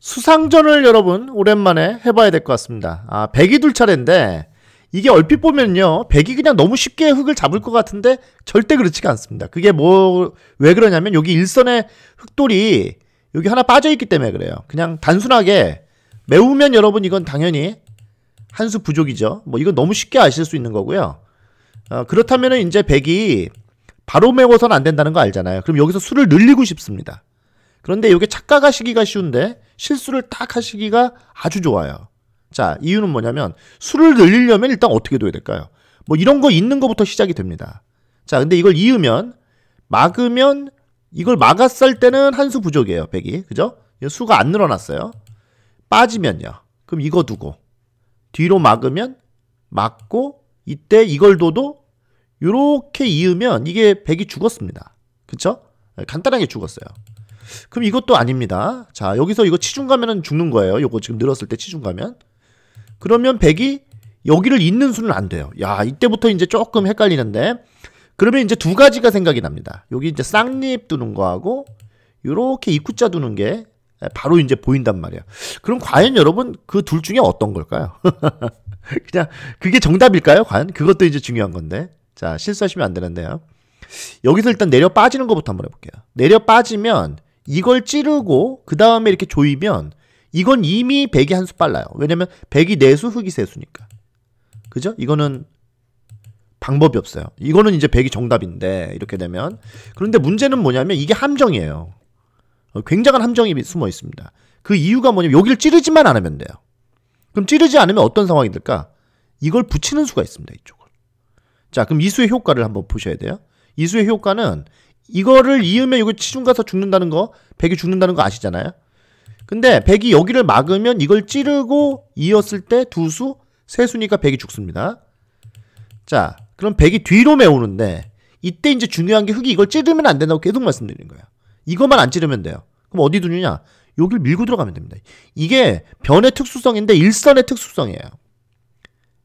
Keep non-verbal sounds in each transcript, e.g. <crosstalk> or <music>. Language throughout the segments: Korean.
수상전을 여러분 오랜만에 해봐야 될 것 같습니다. 아, 백이 둘 차례인데 이게 얼핏 보면요. 백이 그냥 너무 쉽게 흙을 잡을 것 같은데 절대 그렇지가 않습니다. 그게 뭐 왜 그러냐면 여기 일선에 흙돌이 여기 하나 빠져있기 때문에 그래요. 그냥 단순하게 매우면 여러분 이건 당연히 한 수 부족이죠. 뭐 이건 너무 쉽게 아실 수 있는 거고요. 어, 그렇다면 이제 백이 바로 메워선 안 된다는 거 알잖아요. 그럼 여기서 수를 늘리고 싶습니다. 그런데 이게 착각하시기가 쉬운데 실수를 딱 하시기가 아주 좋아요. 자, 이유는 뭐냐면 술을 늘리려면 일단 어떻게 둬야 될까요? 뭐 이런 거 있는 거부터 시작이 됩니다. 자, 근데 이걸 이으면 막으면 이걸 막았을 때는 한 수 부족이에요, 백이 그죠? 수가 안 늘어났어요. 빠지면요. 그럼 이거 두고 뒤로 막으면 막고 이때 이걸 둬도 이렇게 이으면 이게 백이 죽었습니다. 그쵸? 간단하게 죽었어요. 그럼 이것도 아닙니다. 자, 여기서 이거 치중 가면은 죽는 거예요. 요거 지금 늘었을 때 치중 가면. 그러면 100이 여기를 잇는 수는 안 돼요. 야, 이때부터 이제 조금 헷갈리는데. 그러면 이제 두 가지가 생각이 납니다. 여기 이제 쌍립 두는 거하고 요렇게 입구자 두는 게 바로 이제 보인단 말이야. 그럼 과연 여러분 그 둘 중에 어떤 걸까요? <laughs> 그냥 그게 정답일까요? 과연 그것도 이제 중요한 건데. 자, 실수하시면 안 되는데요. 여기서 일단 내려 빠지는 것부터 한번 해볼게요. 내려 빠지면 이걸 찌르고 그 다음에 이렇게 조이면 이건 이미 100이 한 수 빨라요. 왜냐면 100이 내수 흑이 세수니까. 그죠? 이거는 방법이 없어요. 이거는 이제 100이 정답인데 이렇게 되면 그런데 문제는 뭐냐면 이게 함정이에요. 어, 굉장한 함정이 숨어 있습니다. 그 이유가 뭐냐면 여기를 찌르지만 않으면 돼요. 그럼 찌르지 않으면 어떤 상황이 될까? 이걸 붙이는 수가 있습니다. 이쪽을. 자, 그럼 이수의 효과를 한번 보셔야 돼요. 이수의 효과는 이거를 이으면 이거 치중 가서 죽는다는 거 백이 죽는다는 거 아시잖아요 근데 백이 여기를 막으면 이걸 찌르고 이었을 때 두 수, 세 수니까 백이 죽습니다 자 그럼 백이 뒤로 메우는데 이때 이제 중요한 게 흙이 이걸 찌르면 안 된다고 계속 말씀드리는 거예요 이것만 안 찌르면 돼요 그럼 어디 두느냐 여기를 밀고 들어가면 됩니다 이게 변의 특수성인데 일선의 특수성이에요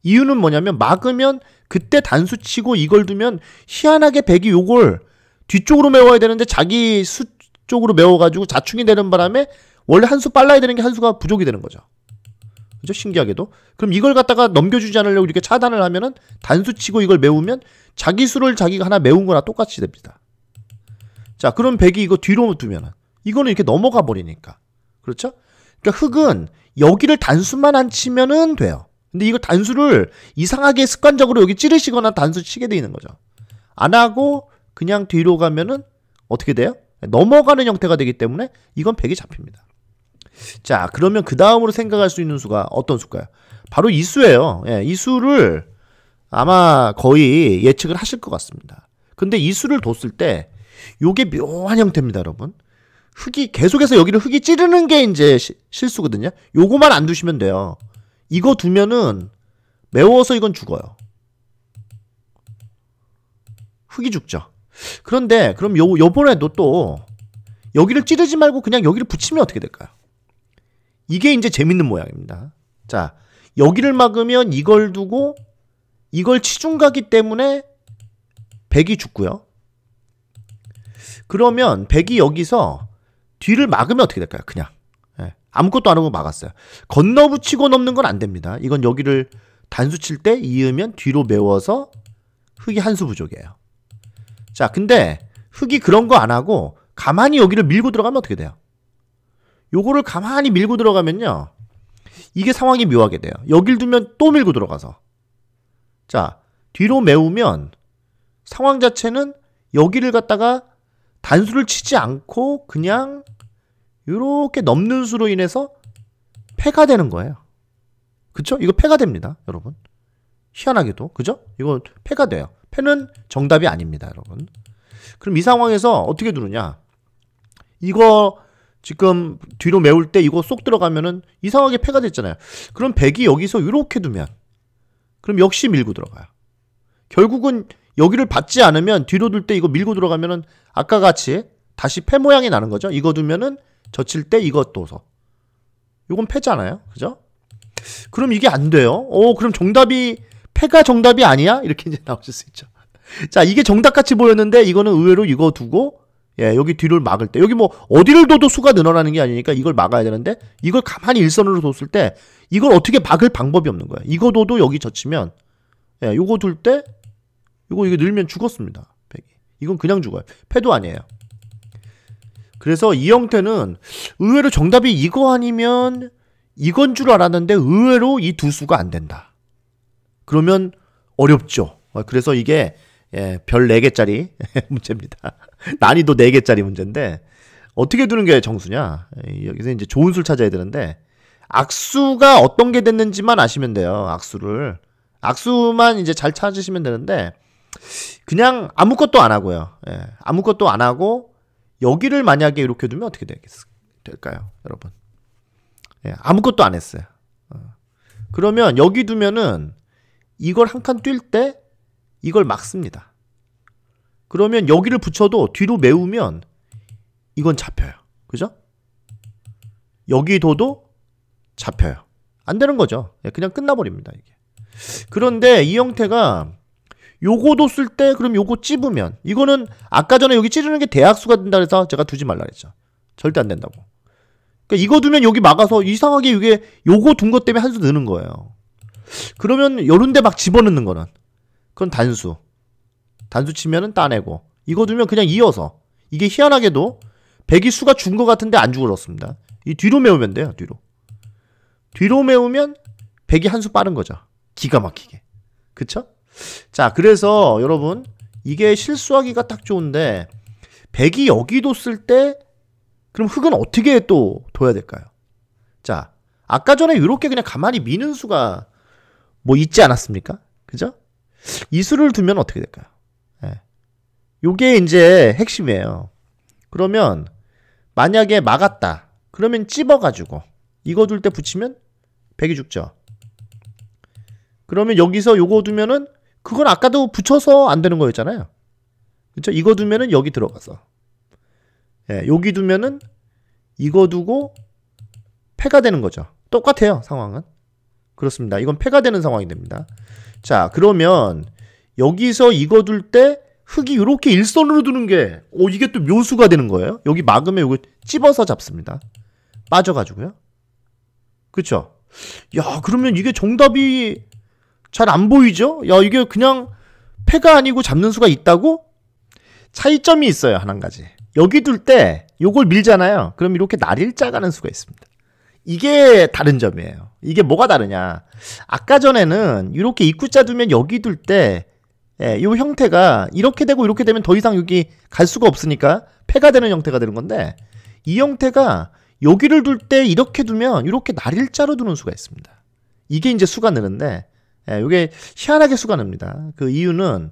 이유는 뭐냐면 막으면 그때 단수 치고 이걸 두면 희한하게 백이 요걸 뒤쪽으로 메워야 되는데 자기 수 쪽으로 메워가지고 자충이 되는 바람에 원래 한 수 빨라야 되는 게 한 수가 부족이 되는 거죠. 그죠? 신기하게도. 그럼 이걸 갖다가 넘겨주지 않으려고 이렇게 차단을 하면은 단수 치고 이걸 메우면 자기 수를 자기가 하나 메운 거나 똑같이 됩니다. 자, 그럼 백이 이거 뒤로 두면은 이거는 이렇게 넘어가 버리니까. 그렇죠? 그러니까 흙은 여기를 단수만 안 치면은 돼요. 근데 이거 단수를 이상하게 습관적으로 여기 찌르시거나 단수 치게 되는 거죠. 안 하고 그냥 뒤로 가면은 어떻게 돼요? 넘어가는 형태가 되기 때문에 이건 100이 잡힙니다. 자, 그러면 그 다음으로 생각할 수 있는 수가 어떤 수일까요? 바로 이 수예요. 예, 이 수를 아마 거의 예측을 하실 것 같습니다. 근데 이 수를 뒀을 때 요게 묘한 형태입니다, 여러분. 흙이 계속해서 여기를 흙이 찌르는 게 이제 시, 실수거든요. 요거만 안 두시면 돼요. 이거 두면은 매워서 이건 죽어요. 흙이 죽죠. 그런데 그럼 요 요번에도 또 여기를 찌르지 말고 그냥 여기를 붙이면 어떻게 될까요? 이게 이제 재밌는 모양입니다. 자, 여기를 막으면 이걸 두고 이걸 치중 가기 때문에 백이 죽고요. 그러면 백이 여기서 뒤를 막으면 어떻게 될까요? 그냥 예, 아무것도 안 하고 막았어요. 건너붙이고 넘는 건 안 됩니다. 이건 여기를 단수 칠 때 이으면 뒤로 메워서 흙이 한 수 부족이에요. 자, 근데 흙이 그런 거 안 하고 가만히 여기를 밀고 들어가면 어떻게 돼요? 요거를 가만히 밀고 들어가면요. 이게 상황이 묘하게 돼요. 여길 두면 또 밀고 들어가서. 자, 뒤로 메우면 상황 자체는 여기를 갖다가 단수를 치지 않고 그냥 이렇게 넘는 수로 인해서 패가 되는 거예요. 그쵸? 이거 패가 됩니다. 여러분. 희한하게도. 그죠? 이거 패가 돼요. 패는 정답이 아닙니다, 여러분. 그럼 이 상황에서 어떻게 두느냐 이거 지금 뒤로 메울 때 이거 쏙 들어가면은 이상하게 패가 됐잖아요. 그럼 100이 여기서 이렇게 두면 그럼 역시 밀고 들어가요. 결국은 여기를 받지 않으면 뒤로 둘 때 이거 밀고 들어가면은 아까 같이 다시 패 모양이 나는 거죠. 이거 두면은 젖힐 때 이것도 서. 요건 패잖아요. 그죠? 그럼 이게 안 돼요. 오, 그럼 정답이 패가 정답이 아니야? 이렇게 이제 나오실 수 있죠. 자, 이게 정답같이 보였는데 이거는 의외로 이거 두고 예, 여기 뒤를 막을 때 여기 뭐 어디를 둬도 수가 늘어나는 게 아니니까 이걸 막아야 되는데 이걸 가만히 일선으로 뒀을 때 이걸 어떻게 막을 방법이 없는 거야 이거 둬도 여기 젖히면 예, 요거 둘 때 요거 이게 늘면 죽었습니다. 백이. 이건 그냥 죽어요. 패도 아니에요. 그래서 이 형태는 의외로 정답이 이거 아니면 이건 줄 알았는데 의외로 이 두 수가 안 된다. 그러면 어렵죠. 어, 그래서 이게 예, 별 4개짜리 <laughs> 문제입니다. 난이도 4개짜리 문제인데 어떻게 두는 게 정수냐? 여기서 이제 좋은 술 찾아야 되는데 악수가 어떤 게 됐는지만 아시면 돼요. 악수를 악수만 이제 잘 찾으시면 되는데 그냥 아무것도 안 하고요. 예, 아무것도 안 하고 여기를 만약에 이렇게 두면 어떻게 되겠, 될까요, 여러분? 예, 아무것도 안 했어요. 어. 그러면 여기 두면은 이걸 한 칸 뛸 때 이걸 막습니다. 그러면 여기를 붙여도 뒤로 메우면 이건 잡혀요. 그죠? 여기 도도 잡혀요. 안 되는 거죠. 예, 그냥 끝나버립니다. 이게. 그런데 이 형태가 요거도 쓸 때 그럼 요거 찝으면 이거는 아까 전에 여기 찌르는 게 대학수가 된다 그래서 제가 두지 말라 그랬죠. 절대 안 된다고. 그러니까 이거 두면 여기 막아서 이상하게 이게 요거 둔 것 때문에 한 수 느는 거예요. 그러면 요런데 막 집어넣는 거는 그건 단수. 단수 치면은 따내고 이거 두면 그냥 이어서 이게 희한하게도 백이 수가 준 것 같은데 안 죽었습니다. 이 뒤로 메우면 돼요. 뒤로. 뒤로 메우면 백이 한 수 빠른 거죠. 기가 막히게. 그쵸? 자 그래서 여러분 이게 실수하기가 딱 좋은데 백이 여기도 쓸 때 그럼 흙은 어떻게 또 둬야 될까요? 자 아까 전에 이렇게 그냥 가만히 미는 수가 뭐 있지 않았습니까? 그죠? 이수를 두면 어떻게 될까요? 예. 요게 이제 핵심이에요. 그러면 만약에 막았다. 그러면 찝어가지고 이거 둘 때 붙이면 100이 죽죠. 그러면 여기서 요거 두면은 그건 아까도 붙여서 안 되는 거였잖아요. 그쵸 이거 두면은 여기 들어가서 예, 여기 두면은 이거 두고 패가 되는 거죠. 똑같아요 상황은. 그렇습니다. 이건 폐가 되는 상황이 됩니다. 자, 그러면 여기서 이거 둘 때 흙이 이렇게 일선으로 두는 게, 오, 이게 또 묘수가 되는 거예요. 여기 막으면 이거 찝어서 잡습니다. 빠져가지고요. 그쵸? 야, 그러면 이게 정답이 잘 안 보이죠? 야, 이게 그냥 폐가 아니고 잡는 수가 있다고? 차이점이 있어요, 한 가지. 여기 둘 때 요걸 밀잖아요. 그럼 이렇게 날일자 가는 수가 있습니다. 이게 다른 점이에요. 이게 뭐가 다르냐. 아까 전에는 이렇게 입구자 두면 여기 둘때 예, 이 형태가 이렇게 되고 이렇게 되면 더 이상 여기 갈 수가 없으니까 폐가 되는 형태가 되는 건데 이 형태가 여기를 둘 때 이렇게 두면 이렇게 날일자로 두는 수가 있습니다. 이게 이제 수가 느는데 예, 이게 희한하게 수가 늡니다. 그 이유는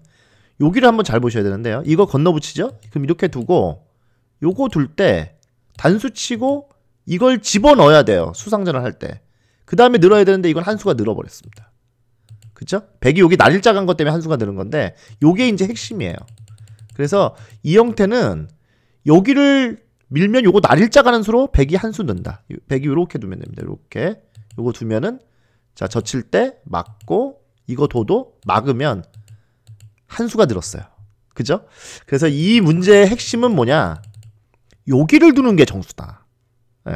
여기를 한번 잘 보셔야 되는데요. 이거 건너붙이죠? 그럼 이렇게 두고 요거 둘 때 단수치고 이걸 집어넣어야 돼요. 수상전을 할 때. 그 다음에 늘어야 되는데 이건 한 수가 늘어버렸습니다. 그쵸? 100이 여기 날짜 간것 때문에 한 수가 늘은 건데 요게 이제 핵심이에요. 그래서 이 형태는 여기를 밀면 요거 날일자 가는 수로 100이 한수 는다. 100이 요렇게 두면 됩니다. 요렇게. 요거 두면은 자, 젖힐 때 막고 이거 도도 막으면 한 수가 늘었어요. 그죠? 그래서 이 문제의 핵심은 뭐냐? 여기를 두는 게 정수다. 예.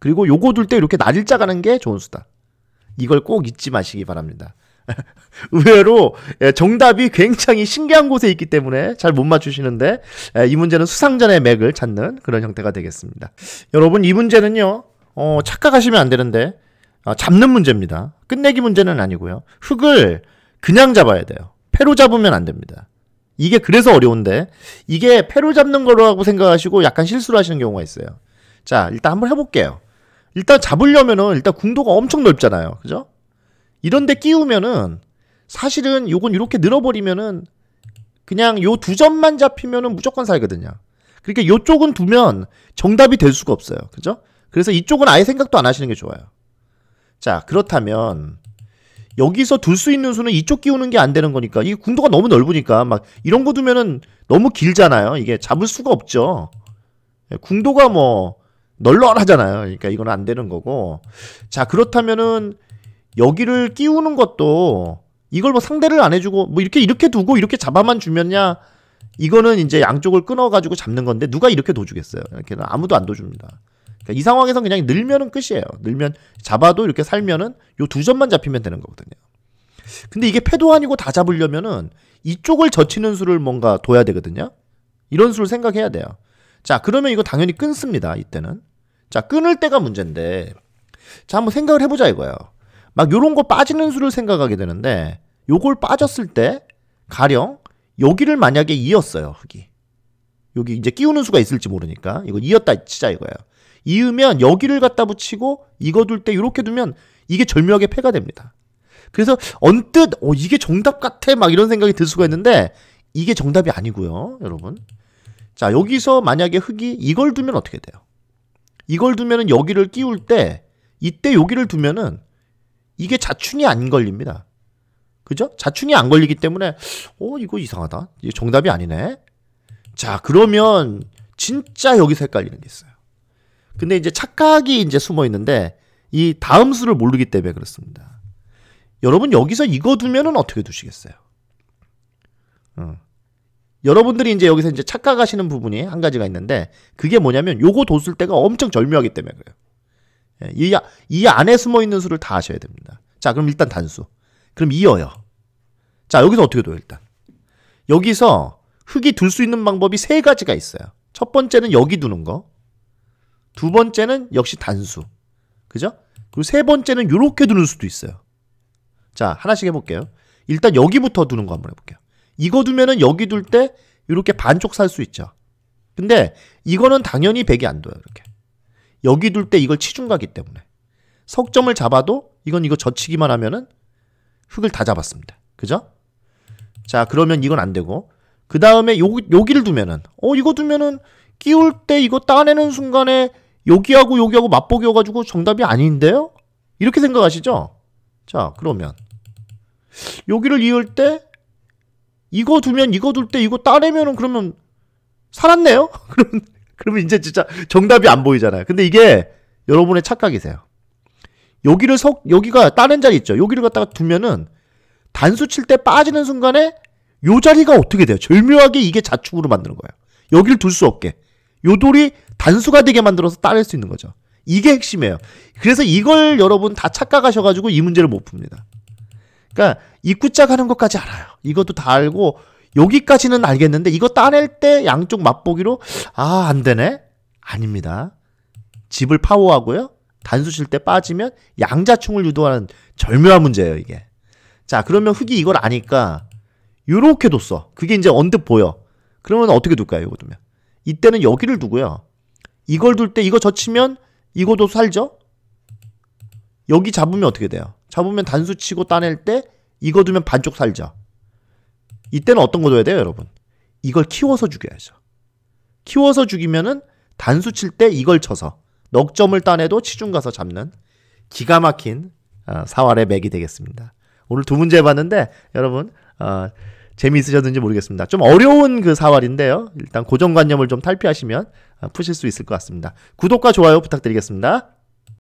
그리고 요거 둘 때 이렇게 날일자 가는 게 좋은 수다. 이걸 꼭 잊지 마시기 바랍니다. <laughs> 의외로 예, 정답이 굉장히 신기한 곳에 있기 때문에 잘 못 맞추시는데 예, 이 문제는 수상전의 맥을 찾는 그런 형태가 되겠습니다. 여러분 이 문제는요 어, 착각하시면 안 되는데 어, 잡는 문제입니다. 끝내기 문제는 아니고요. 흙을 그냥 잡아야 돼요. 패로 잡으면 안 됩니다. 이게 그래서 어려운데 이게 패로 잡는 거라고 생각하시고 약간 실수를 하시는 경우가 있어요. 자 일단 한번 해볼게요. 일단 잡으려면은 일단 궁도가 엄청 넓잖아요. 그죠? 이런데 끼우면은 사실은 요건 이렇게 늘어버리면은 그냥 요 두 점만 잡히면은 무조건 살거든요. 그러니까 요쪽은 두면 정답이 될 수가 없어요. 그죠? 그래서 이쪽은 아예 생각도 안 하시는 게 좋아요. 자, 그렇다면 여기서 둘 수 있는 수는 이쪽 끼우는 게 안 되는 거니까 이게 궁도가 너무 넓으니까 막 이런 거 두면은 너무 길잖아요. 이게 잡을 수가 없죠. 예, 궁도가 뭐 널널하잖아요. 그러니까 이건 안 되는 거고. 자, 그렇다면은 여기를 끼우는 것도 이걸 뭐 상대를 안 해주고 뭐 이렇게 이렇게 두고 이렇게 잡아만 주면냐 이거는 이제 양쪽을 끊어가지고 잡는 건데 누가 이렇게 도주겠어요? 이렇게는 아무도 안 도줍니다. 그러니까 이상황에서 그냥 늘면은 끝이에요. 늘면 잡아도 이렇게 살면은 요 두 점만 잡히면 되는 거거든요. 근데 이게 패도 아니고 다 잡으려면은 이쪽을 젖히는 수를 뭔가 둬야 되거든요. 이런 수를 생각해야 돼요. 자 그러면 이거 당연히 끊습니다. 이때는 자, 끊을 때가 문제인데, 자, 한번 생각을 해보자 이거예요. 막 요런 거 빠지는 수를 생각하게 되는데, 요걸 빠졌을 때, 가령, 여기를 만약에 이었어요, 여이 여기 이제 끼우는 수가 있을지 모르니까. 이거 이었다 치자 이거예요. 이으면 여기를 갖다 붙이고, 이거 둘 때요렇게 두면 이게 절묘하게 패가 됩니다. 그래서 언뜻, 어, 이게 정답 같아. 막 이런 생각이 들 수가 있는데, 이게 정답이 아니고요, 여러분. 자, 여기서 만약에 흙이 이걸 두면 어떻게 돼요? 이걸 두면은 여기를 끼울 때 이때 여기를 두면은 이게 자충이 안 걸립니다. 그죠? 자충이 안 걸리기 때문에 어 이거 이상하다. 이게 정답이 아니네. 자 그러면 진짜 여기서 헷갈리는 게 있어요. 근데 이제 착각이 이제 숨어 있는데 이 다음 수를 모르기 때문에 그렇습니다. 여러분 여기서 이거 두면은 어떻게 두시겠어요? 음. 여러분들이 이제 여기서 이제 착각하시는 부분이 한 가지가 있는데 그게 뭐냐면 요거 도쓸 때가 엄청 절묘하기 때문에 그래요. 예, 이, 이 안에 숨어 있는 수를 다 아셔야 됩니다. 자, 그럼 일단 단수. 그럼 이어요. 자, 여기서 어떻게 둬요, 일단? 여기서 흙이 둘 수 있는 방법이 세 가지가 있어요. 첫 번째는 여기 두는 거. 두 번째는 역시 단수. 그죠? 그리고 세 번째는 요렇게 두는 수도 있어요. 자, 하나씩 해볼게요. 일단 여기부터 두는 거 한번 해볼게요. 이거 두면은 여기 둘 때 이렇게 반쪽 살 수 있죠. 근데 이거는 당연히 100이 안 둬요. 이렇게. 여기 둘 때 이걸 치중가기 때문에. 석점을 잡아도 이건 이거 젖히기만 하면은 흙을 다 잡았습니다. 그죠? 자 그러면 이건 안 되고 그 다음에 여기를 두면은 어 이거 두면은 끼울 때 이거 따내는 순간에 여기하고 여기하고 맛보기여가지고 정답이 아닌데요? 이렇게 생각하시죠? 자 그러면 여기를 이을 때 이거 두면 이거 둘 때 이거 따내면은 그러면 살았네요? <laughs> 그러면, 그러면 이제 진짜 정답이 안 보이잖아요. 근데 이게 여러분의 착각이세요. 여기를 석, 여기가 다른 자리 있죠. 여기를 갖다가 두면은 단수 칠 때 빠지는 순간에 요 자리가 어떻게 돼요? 절묘하게 이게 자축으로 만드는 거예요. 여기를 둘 수 없게. 요 돌이 단수가 되게 만들어서 따낼 수 있는 거죠. 이게 핵심이에요. 그래서 이걸 여러분 다 착각하셔가지고 이 문제를 못 풉니다. 그러니까 입구짝 하는 것까지 알아요. 이것도 다 알고 여기까지는 알겠는데 이거 따낼 때 양쪽 맛보기로 아 안 되네 아닙니다 집을 파워하고요 단수 칠 때 빠지면 양자충을 유도하는 절묘한 문제예요 이게 자 그러면 흑이 이걸 아니까 요렇게 뒀어 그게 이제 언뜻 보여 그러면 어떻게 둘까요 이거 두면 이때는 여기를 두고요 이걸 둘 때 이거 젖히면 이거도 살죠 여기 잡으면 어떻게 돼요 잡으면 단수 치고 따낼 때 이거 두면 반쪽 살죠 이때는 어떤 거 줘야 돼요, 여러분? 이걸 키워서 죽여야죠. 키워서 죽이면은 단수 칠 때 이걸 쳐서 넉 점을 따내도 치중 가서 잡는 기가 막힌 어, 사활의 맥이 되겠습니다. 오늘 두 문제 해 봤는데 여러분 어, 재미있으셨는지 모르겠습니다. 좀 어려운 그 사활인데요. 일단 고정관념을 좀 탈피하시면 어, 푸실 수 있을 것 같습니다. 구독과 좋아요 부탁드리겠습니다.